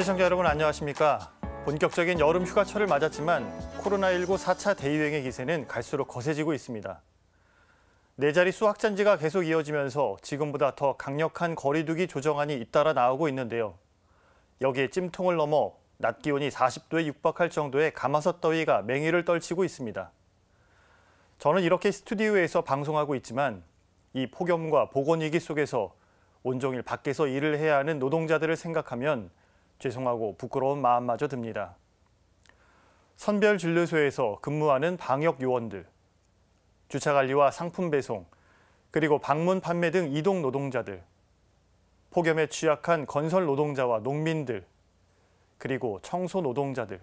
시청자 여러분 안녕하십니까? 본격적인 여름 휴가철을 맞았지만 코로나19 4차 대유행의 기세는 갈수록 거세지고 있습니다. 네자리수확진지가 계속 이어지면서 지금보다 더 강력한 거리두기 조정안이 잇따라 나오고 있는데요. 여기에 찜통을 넘어 낮 기온이 40도에 육박할 정도의 가마솥 더위가 맹위를 떨치고 있습니다. 저는 이렇게 스튜디오에서 방송하고 있지만 이 폭염과 보건위기 속에서 온종일 밖에서 일을 해야 하는 노동자들을 생각하면 죄송하고 부끄러운 마음마저 듭니다. 선별진료소에서 근무하는 방역 요원들, 주차관리와 상품 배송, 그리고 방문 판매 등 이동 노동자들, 폭염에 취약한 건설 노동자와 농민들, 그리고 청소 노동자들.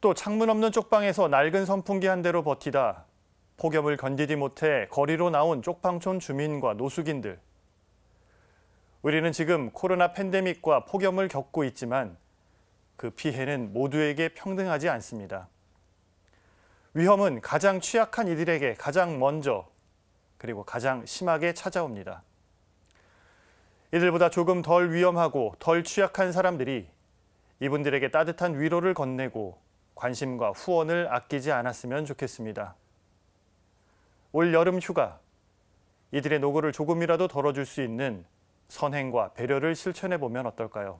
또 창문 없는 쪽방에서 낡은 선풍기 한 대로 버티다 폭염을 건디디 못해 거리로 나온 쪽방촌 주민과 노숙인들, 우리는 지금 코로나 팬데믹과 폭염을 겪고 있지만 그 피해는 모두에게 평등하지 않습니다. 위험은 가장 취약한 이들에게 가장 먼저 그리고 가장 심하게 찾아옵니다. 이들보다 조금 덜 위험하고 덜 취약한 사람들이 이분들에게 따뜻한 위로를 건네고 관심과 후원을 아끼지 않았으면 좋겠습니다. 올 여름 휴가, 이들의 노고를 조금이라도 덜어줄 수 있는 선행과 배려를 실천해 보면 어떨까요?